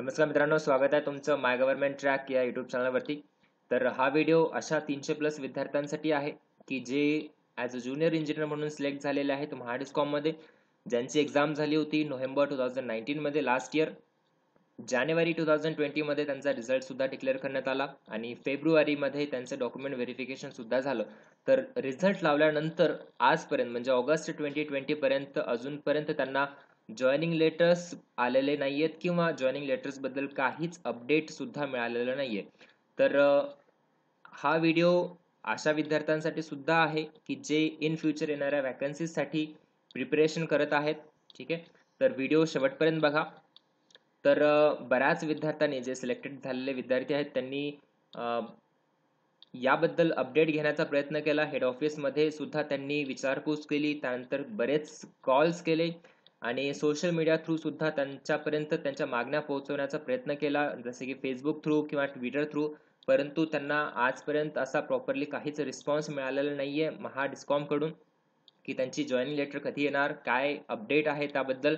नमस्कार मित्रांनो स्वागत आहे तुमचं माय गव्हर्नमेंट ट्रॅक या यूट्यूब चॅनलवरती तर हा व्हिडिओ अशा तीनशे प्लस विद्यार्थ्यांसाठी आहे की जे ॲज अ ज्युनियर इंजिनियर म्हणून सिलेक्ट झालेले आहेत महाडिस्कॉममध्ये ज्यांची एक्झाम झाली होती नोव्हेंबर टू थाउजंड नाईन्टीनमध्ये लास्ट इयर जानेवारी टू थाउजंड ट्वेंटीमध्ये त्यांचा रिझल्टसुद्धा डिक्लेअर करण्यात आला आणि फेब्रुवारीमध्ये त्यांचं डॉक्युमेंट व्हेरिफिकेशनसुद्धा झालं तर रिझल्ट लावल्यानंतर आजपर्यंत म्हणजे ऑगस्ट ट्वेंटी ट्वेंटीपर्यंत अजूनपर्यंत त्यांना जॉईनिंग लेटर्स आलेले नाही आहेत किंवा जॉईनिंग लेटर्सबद्दल काहीच सुद्धा मिळालेलं नाही आहे तर हा व्हिडिओ अशा विद्यार्थ्यांसाठी सुद्धा आहे की जे इन फ्युचर येणाऱ्या वॅकन्सीजसाठी प्रिपरेशन करत आहेत ठीक आहे तर व्हिडिओ शेवटपर्यंत बघा तर बऱ्याच विद्यार्थ्यांनी जे सिलेक्टेड झालेले विद्यार्थी आहेत त्यांनी याबद्दल अपडेट घेण्याचा प्रयत्न केला हेड ऑफिसमध्ये सुद्धा त्यांनी विचारपूस केली त्यानंतर बरेच कॉल्स केले आणि सोशल मीडिया थ्रू सुद्धा त्यांच्यापर्यंत त्यांच्या मागण्या पोहोचवण्याचा प्रयत्न केला जसे की फेसबुक थ्रू किंवा ट्विटर थ्रू परंतु त्यांना आजपर्यंत असा प्रॉपरली काहीच रिस्पॉन्स मिळालेला नाहीये महा डिस्कॉमकडून की त्यांची जॉईनिंग लेटर कधी येणार काय अपडेट आहे त्याबद्दल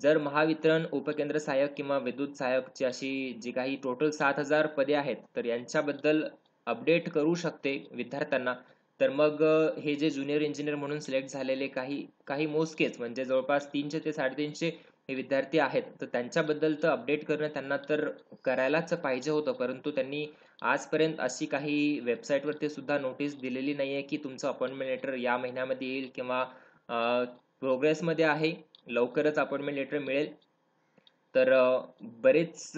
जर महावितरण उपकेंद्र सहाय्यक किंवा विद्युत सहाय्यकची अशी जी काही टोटल सात हजार पदे आहेत तर यांच्याबद्दल अपडेट करू शकते विद्यार्थ्यांना तर मग हे जे ज्युनियर इंजिनियर म्हणून सिलेक्ट झालेले काही काही मोजकेच म्हणजे जवळपास तीनशे ते साडेतीनशे हे विद्यार्थी आहेत तर त्यांच्याबद्दल तर अपडेट करणं त्यांना तर करायलाच पाहिजे होतं परंतु त्यांनी आजपर्यंत अशी काही वेबसाईटवरती सुद्धा नोटीस दिलेली नाही आहे की तुमचं अपॉइंटमेंट लेटर या महिन्यामध्ये येईल किंवा प्रोग्रेसमध्ये आहे लवकरच अपॉइंटमेंट लेटर मिळेल तर बरेच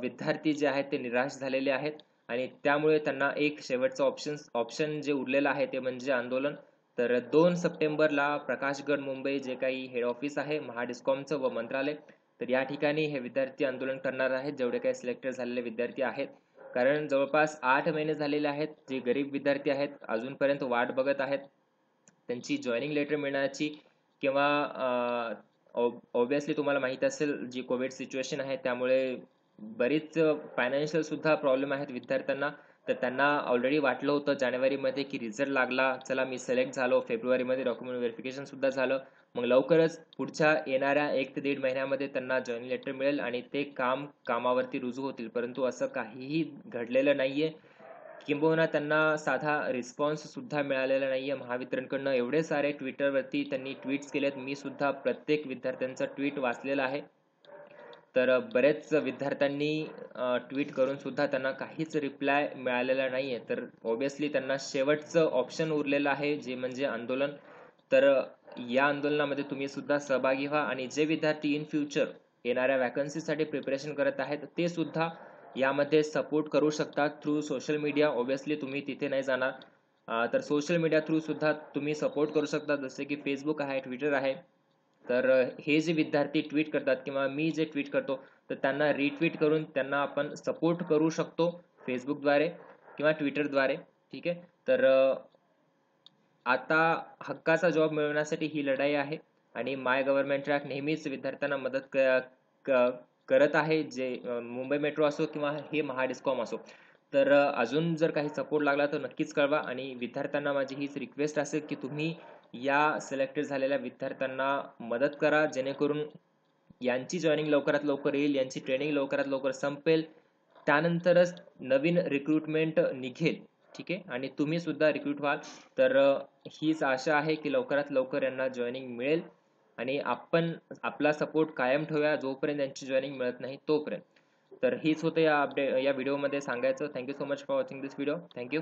विद्यार्थी जे आहेत ते निराश झालेले आहेत आणि त्यामुळे त्यांना एक शेवटचं ऑप्शन ऑप्शन जे उरलेलं आहे ते म्हणजे आंदोलन तर दोन सप्टेंबरला प्रकाशगड मुंबई जे काही हेड ऑफिस आहे महाडिस्कॉमचं व मंत्रालय तर या ठिकाणी हे विद्यार्थी आंदोलन करणार आहेत जेवढे काही सिलेक्टेड झालेले विद्यार्थी आहेत कारण जवळपास आठ महिने झालेले आहेत जे गरीब विद्यार्थी आहेत अजूनपर्यंत वाट बघत आहेत त्यांची जॉईनिंग लेटर मिळण्याची किंवा ऑब्विसली तुम्हाला माहित असेल जी कोविड सिच्युएशन आहे त्यामुळे बरेच सुद्धा प्रॉब्लेम आहेत विद्यार्थ्यांना तर त्यांना ऑलरेडी वाटलं होतं जानेवारीमध्ये की रिझल्ट लागला चला मी सिलेक्ट झालो फेब्रुवारीमध्ये डॉक्युमेंट सुद्धा झालं मग लवकरच पुढच्या येणाऱ्या एक ते दीड महिन्यामध्ये त्यांना जॉईन लेटर मिळेल आणि ते काम कामावरती रुजू होतील परंतु असं काहीही घडलेलं नाहीये किंबहुना त्यांना साधा सुद्धा मिळालेला नाहीये महावितरणकडनं एवढे सारे ट्विटरवरती त्यांनी ट्विट्स केलेत मी सुद्धा प्रत्येक विद्यार्थ्यांचं ट्विट वाचलेलं आहे तर बरेच विद्यार्थ्यांनी ट्विट सुद्धा त्यांना काहीच रिप्लाय मिळालेला नाही आहे तर ऑब्विसली त्यांना शेवटचं ऑप्शन उरलेलं आहे जे म्हणजे आंदोलन तर या आंदोलनामध्ये तुम्ही सुद्धा सहभागी व्हा आणि जे विद्यार्थी इन फ्युचर येणाऱ्या वॅकन्सीसाठी प्रिपरेशन करत आहेत ते सुद्धा यामध्ये सपोर्ट करू शकतात थ्रू सोशल मीडिया ऑब्वियसली तुम्ही तिथे नाही जाणार तर सोशल मीडिया सुद्धा तुम्ही सपोर्ट करू शकता जसे की फेसबुक आहे ट्विटर आहे तर हे जे विद्यार्थी ट्विट करतात किंवा मी जे ट्विट करतो तर त्यांना रिट्विट करून त्यांना आपण सपोर्ट करू शकतो फेसबुकद्वारे किंवा ट्विटरद्वारे ठीक आहे तर आता हक्काचा जॉब मिळवण्यासाठी ही लढाई आहे आणि माय गव्हर्नमेंट ट्रॅक नेहमीच विद्यार्थ्यांना मदत करत आहे जे मुंबई मेट्रो असो किंवा हे महाडिस्कॉम असो तर अजून जर काही सपोर्ट लागला तर नक्कीच कळवा आणि विद्यार्थ्यांना माझी हीच रिक्वेस्ट असेल की तुम्ही या सिलेक्टेड झालेल्या विद्यार्थ्यांना मदत करा जेणेकरून यांची जॉईनिंग लवकरात लवकर येईल यांची ट्रेनिंग लवकरात लवकर संपेल त्यानंतरच नवीन रिक्रुटमेंट निघेल ठीक आहे आणि तुम्ही सुद्धा रिक्रूट व्हाल तर हीच आशा आहे की लवकरात लवकर यांना जॉईनिंग मिळेल आणि आपण आपला सपोर्ट कायम ठेवूया जोपर्यंत यांची जॉईनिंग मिळत नाही तोपर्यंत तर हेच होतं या अपडे या व्हिडिओमध्ये सांगायचं thank you so much for watching this video thank you